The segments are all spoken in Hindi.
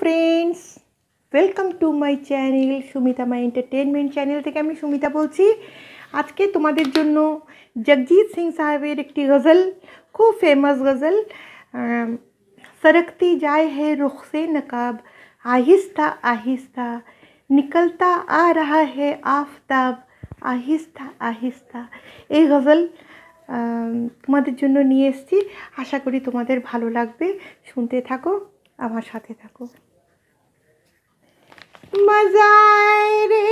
friends welcome to my channel Sumita my entertainment channel থেকে আমি সুমিতা বলছি আজকে তোমাদের জন্য জগজিৎ সিং সাহেবের একটি গজল খুব ফেমাস গজল सरकती যায় है रुख से আহিস্তা आहिस्ता आहिस्ता निकलता आ रहा है আফতাব আহিস্তা আহিস্তা এই গজল তোমাদের জন্য নিয়ে এসেছি আশা করি তোমাদের ভালো লাগবে শুনতে থাকো আমার সাথে থাকো মজারে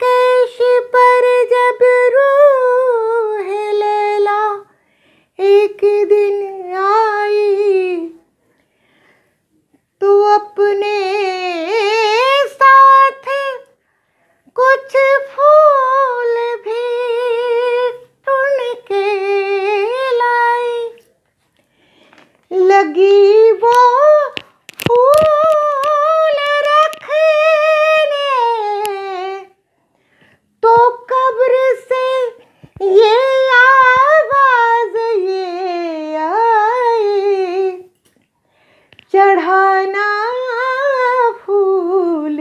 কেশ পর জব লেলা एक दिन आई तो अपने साथ कुछ फूल भी लाई लगी वो ये आवाज ये आए चढ़ाना फूल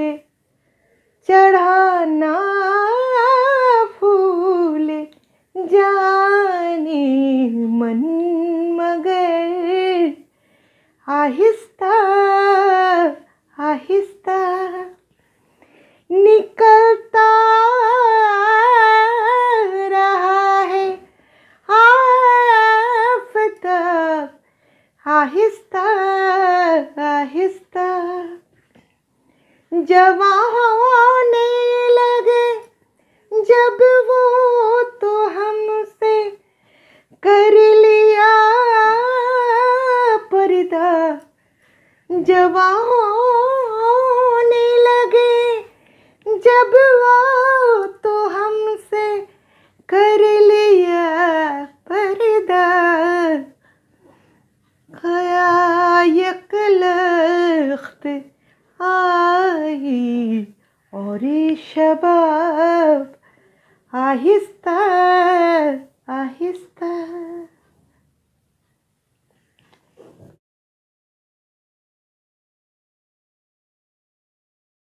चढ़ाना फूल जानी मन मगर आहिस्ता आहिस्ता आहिस्ता आहिस्ता जवां होने लगे जब वो तो हमसे कर लिया परिदा जवा होने लगे जब वो तख्त आई और शबाब आहिस्ता